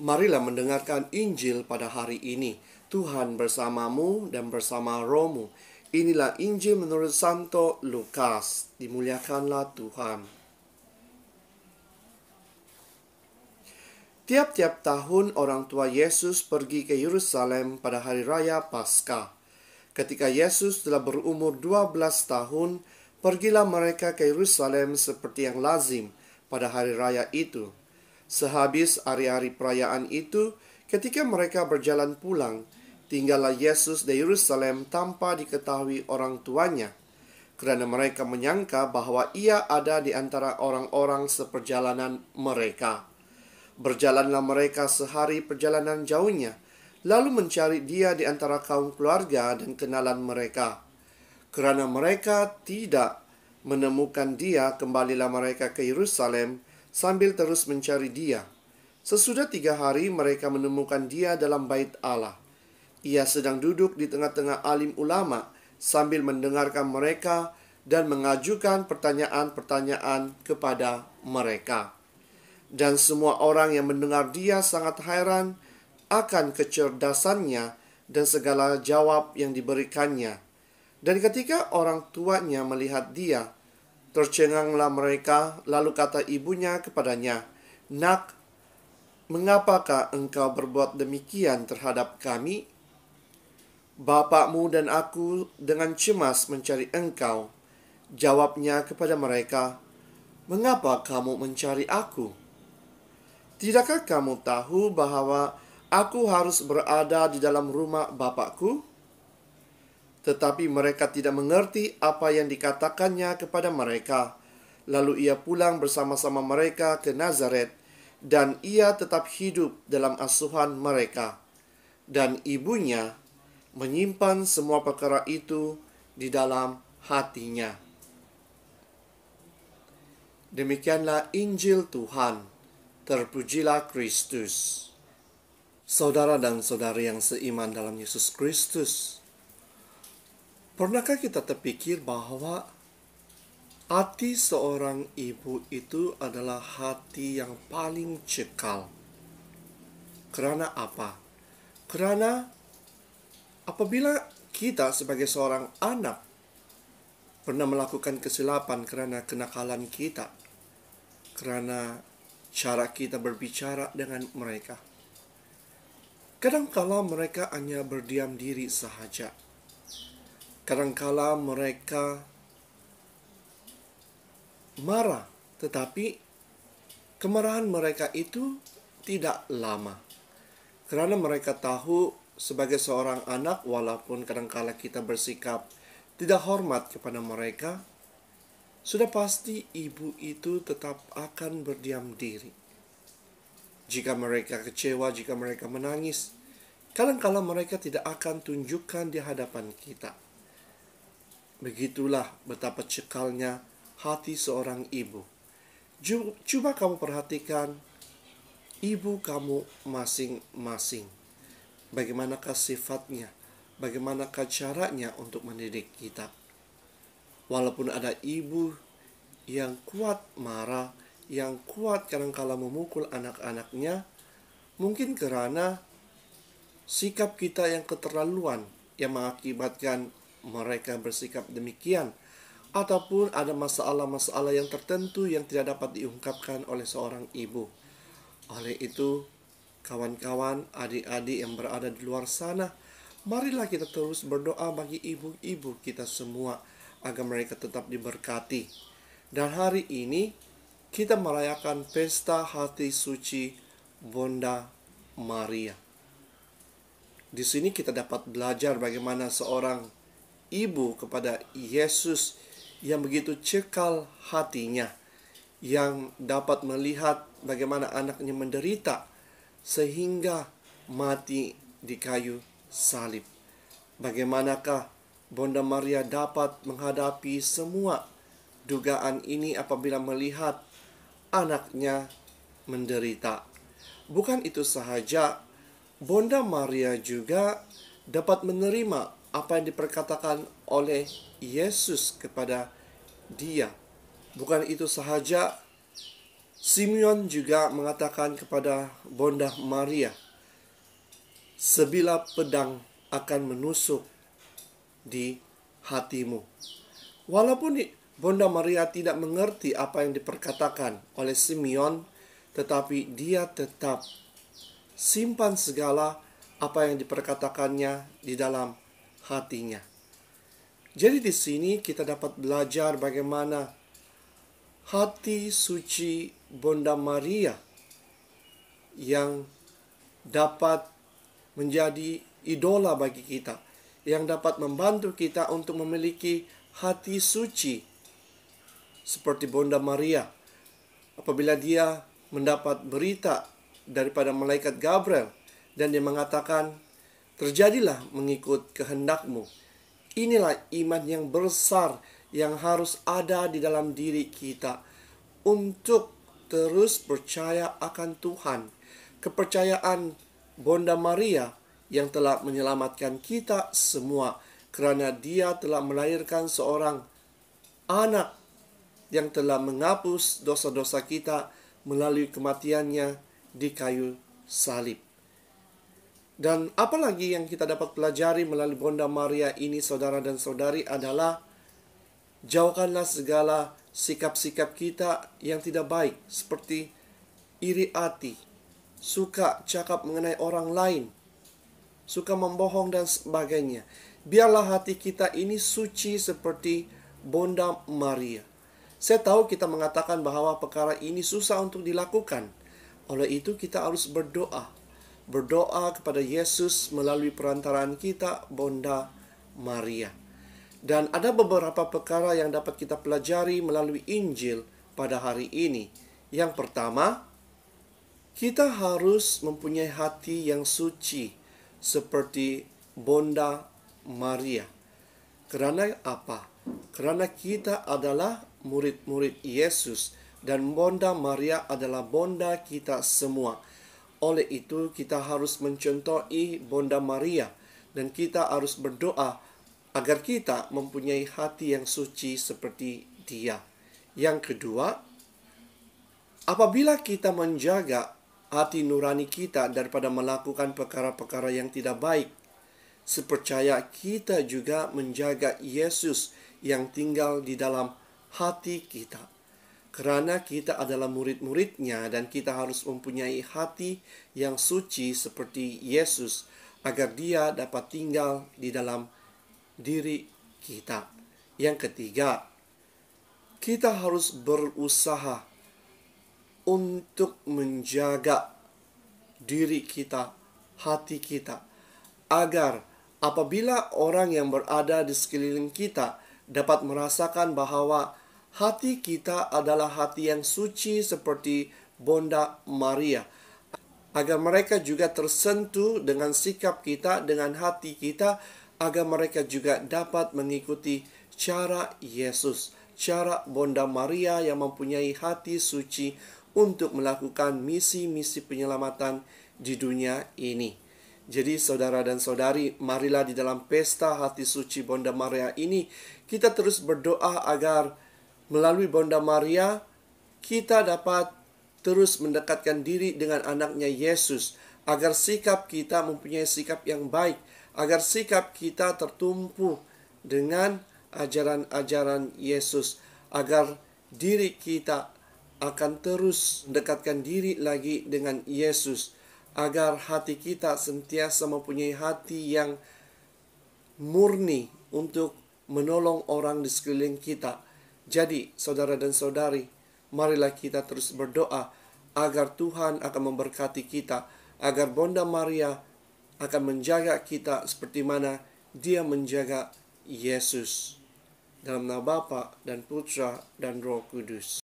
Marilah mendengarkan Injil pada hari ini. Tuhan bersamamu dan bersama Romu. Inilah Injil menurut Santo Lukas. Dimuliakanlah Tuhan. Tiap-tiap tahun orang tua Yesus pergi ke Yerusalem pada hari raya Paskah. Ketika Yesus telah berumur 12 tahun, pergilah mereka ke Yerusalem seperti yang lazim pada hari raya itu Sehabis hari-hari perayaan itu, ketika mereka berjalan pulang, tinggallah Yesus di Yerusalem tanpa diketahui orang tuanya, karena mereka menyangka bahwa ia ada di antara orang-orang seperjalanan mereka. Berjalanlah mereka sehari perjalanan jauhnya, lalu mencari dia di antara kaum keluarga dan kenalan mereka. Karena mereka tidak menemukan dia, kembalilah mereka ke Yerusalem, sambil terus mencari dia. Sesudah tiga hari mereka menemukan dia dalam bait Allah. Ia sedang duduk di tengah-tengah alim ulama sambil mendengarkan mereka dan mengajukan pertanyaan-pertanyaan kepada mereka. Dan semua orang yang mendengar dia sangat hairan akan kecerdasannya dan segala jawab yang diberikannya. Dan ketika orang tuanya melihat dia, Tercenganglah mereka, lalu kata ibunya kepadanya, Nak, mengapakah engkau berbuat demikian terhadap kami? Bapakmu dan aku dengan cemas mencari engkau. Jawabnya kepada mereka, Mengapa kamu mencari aku? Tidakkah kamu tahu bahwa aku harus berada di dalam rumah bapakku? Tetapi mereka tidak mengerti apa yang dikatakannya kepada mereka. Lalu ia pulang bersama-sama mereka ke Nazaret, dan ia tetap hidup dalam asuhan mereka. Dan ibunya menyimpan semua perkara itu di dalam hatinya. Demikianlah Injil Tuhan. Terpujilah Kristus. Saudara dan saudari yang seiman dalam Yesus Kristus, Pernahkah kita terpikir bahwa hati seorang ibu itu adalah hati yang paling cekal? Karena apa? Karena apabila kita sebagai seorang anak pernah melakukan kesilapan karena kenakalan kita, karena cara kita berbicara dengan mereka. Kadangkala mereka hanya berdiam diri sahaja Kadangkala mereka marah, tetapi kemarahan mereka itu tidak lama. Karena mereka tahu sebagai seorang anak walaupun kadangkala kita bersikap tidak hormat kepada mereka, sudah pasti ibu itu tetap akan berdiam diri. Jika mereka kecewa, jika mereka menangis, kadangkala mereka tidak akan tunjukkan di hadapan kita. Begitulah betapa cekalnya hati seorang ibu. Coba kamu perhatikan ibu kamu masing-masing. Bagaimanakah sifatnya? Bagaimanakah caranya untuk mendidik kita? Walaupun ada ibu yang kuat marah, yang kuat kadangkala memukul anak-anaknya, mungkin karena sikap kita yang keterlaluan yang mengakibatkan mereka bersikap demikian ataupun ada masalah-masalah yang tertentu yang tidak dapat diungkapkan oleh seorang ibu. Oleh itu, kawan-kawan, adik-adik yang berada di luar sana, marilah kita terus berdoa bagi ibu-ibu kita semua agar mereka tetap diberkati. Dan hari ini kita merayakan pesta hati suci Bunda Maria. Di sini kita dapat belajar bagaimana seorang ibu kepada Yesus yang begitu cekal hatinya yang dapat melihat bagaimana anaknya menderita sehingga mati di kayu salib. Bagaimanakah Bunda Maria dapat menghadapi semua dugaan ini apabila melihat anaknya menderita? Bukan itu sahaja, Bunda Maria juga dapat menerima apa yang diperkatakan oleh Yesus kepada dia. Bukan itu sahaja, Simeon juga mengatakan kepada Bonda Maria, "Sebilah pedang akan menusuk di hatimu." Walaupun Bonda Maria tidak mengerti apa yang diperkatakan oleh Simeon, tetapi dia tetap simpan segala apa yang diperkatakannya di dalam hatinya. Jadi di sini kita dapat belajar bagaimana hati suci Bunda Maria yang dapat menjadi idola bagi kita, yang dapat membantu kita untuk memiliki hati suci seperti Bunda Maria. Apabila dia mendapat berita daripada malaikat Gabriel dan dia mengatakan Terjadilah mengikut kehendakmu. Inilah iman yang besar yang harus ada di dalam diri kita untuk terus percaya akan Tuhan. Kepercayaan Bunda Maria yang telah menyelamatkan kita semua karena dia telah melahirkan seorang anak yang telah menghapus dosa-dosa kita melalui kematiannya di kayu salib. Dan apalagi yang kita dapat pelajari melalui Bunda Maria ini saudara dan saudari adalah jauhkanlah segala sikap-sikap kita yang tidak baik seperti iri hati, suka cakap mengenai orang lain, suka membohong dan sebagainya. Biarlah hati kita ini suci seperti Bunda Maria. Saya tahu kita mengatakan bahwa perkara ini susah untuk dilakukan. Oleh itu kita harus berdoa berdoa kepada Yesus melalui perantaraan kita, Bunda Maria. Dan ada beberapa perkara yang dapat kita pelajari melalui Injil pada hari ini. Yang pertama, kita harus mempunyai hati yang suci seperti Bunda Maria. Karena apa? Karena kita adalah murid-murid Yesus dan Bunda Maria adalah Bunda kita semua. Oleh itu kita harus mencontohi Bunda Maria dan kita harus berdoa agar kita mempunyai hati yang suci seperti dia. Yang kedua, apabila kita menjaga hati nurani kita daripada melakukan perkara-perkara yang tidak baik, sepercaya kita juga menjaga Yesus yang tinggal di dalam hati kita. Karena kita adalah murid-muridnya dan kita harus mempunyai hati yang suci seperti Yesus agar dia dapat tinggal di dalam diri kita. Yang ketiga, kita harus berusaha untuk menjaga diri kita, hati kita, agar apabila orang yang berada di sekeliling kita dapat merasakan bahwa Hati kita adalah hati yang suci seperti Bunda Maria. Agar mereka juga tersentuh dengan sikap kita, dengan hati kita, agar mereka juga dapat mengikuti cara Yesus, cara Bunda Maria yang mempunyai hati suci untuk melakukan misi-misi penyelamatan di dunia ini. Jadi saudara dan saudari, marilah di dalam pesta hati suci Bunda Maria ini kita terus berdoa agar melalui Bunda Maria, kita dapat terus mendekatkan diri dengan anaknya Yesus, agar sikap kita mempunyai sikap yang baik, agar sikap kita tertumpu dengan ajaran-ajaran Yesus, agar diri kita akan terus mendekatkan diri lagi dengan Yesus, agar hati kita sentiasa mempunyai hati yang murni untuk menolong orang di sekeliling kita jadi, saudara dan saudari, marilah kita terus berdoa agar Tuhan akan memberkati kita, agar Bunda Maria akan menjaga kita seperti mana dia menjaga Yesus. Dalam nama Bapa dan Putra dan Roh Kudus.